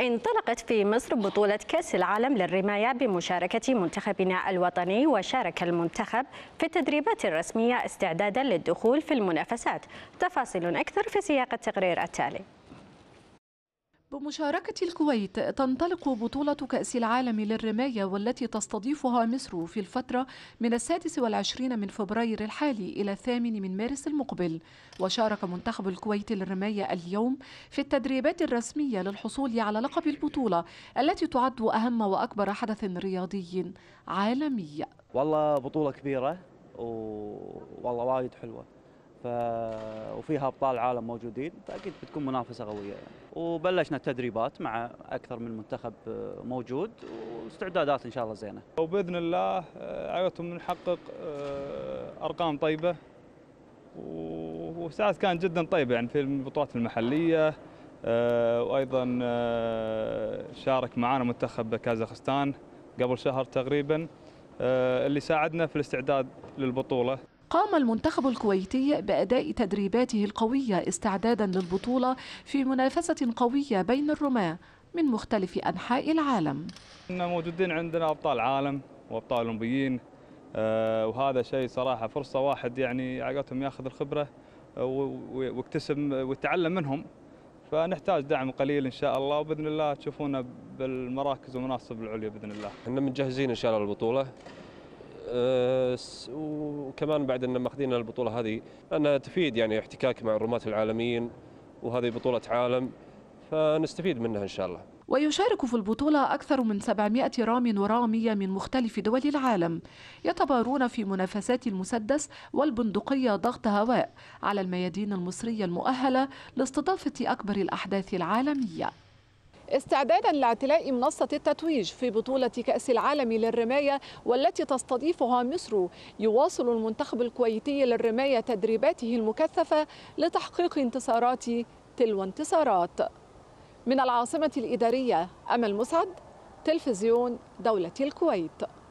انطلقت في مصر بطولة كأس العالم للرماية بمشاركة منتخبنا الوطني وشارك المنتخب في التدريبات الرسمية استعدادا للدخول في المنافسات تفاصيل أكثر في سياق التقرير التالي بمشاركة الكويت تنطلق بطولة كأس العالم للرماية والتي تستضيفها مصر في الفترة من السادس والعشرين من فبراير الحالي إلى الثامن من مارس المقبل وشارك منتخب الكويت للرماية اليوم في التدريبات الرسمية للحصول على لقب البطولة التي تعد أهم وأكبر حدث رياضي عالمي والله بطولة كبيرة و... والله وايد حلوة ف... وفيها ابطال عالم موجودين فاكيد بتكون منافسه قويه يعني. وبلشنا التدريبات مع اكثر من منتخب آه، موجود واستعدادات ان شاء الله زينه. وباذن الله آه، عودتهم نحقق آه، ارقام طيبه وساس كان جدا طيب يعني في البطولات المحليه وايضا شارك معنا منتخب كازاخستان قبل شهر تقريبا اللي ساعدنا في الاستعداد للبطوله. قام المنتخب الكويتي بأداء تدريباته القوية استعدادا للبطولة في منافسة قوية بين الرماة من مختلف أنحاء العالم موجودين عندنا أبطال عالم وأبطال أولمبيين آه، وهذا شيء صراحة فرصة واحد يعني عقتهم ياخذ الخبرة آه، ويكتسب ويتعلم منهم فنحتاج دعم قليل ان شاء الله وباذن الله تشوفونا بالمراكز والمناصب العليا باذن الله. احنا مجهزين ان شاء الله للبطوله آه، كمان بعد ان ماخذين البطوله هذه لانها تفيد يعني احتكاك مع الرماة العالميين وهذه بطوله عالم فنستفيد منها ان شاء الله ويشارك في البطولة أكثر من 700 رام ورامية من مختلف دول العالم يتبارون في منافسات المسدس والبندقية ضغط هواء على الميادين المصرية المؤهلة لاستضافة أكبر الأحداث العالمية استعدادا لاعتلاء منصة التتويج في بطولة كأس العالم للرماية والتي تستضيفها مصر يواصل المنتخب الكويتي للرماية تدريباته المكثفة لتحقيق انتصارات تلو انتصارات من العاصمة الإدارية أمل مسعد تلفزيون دولة الكويت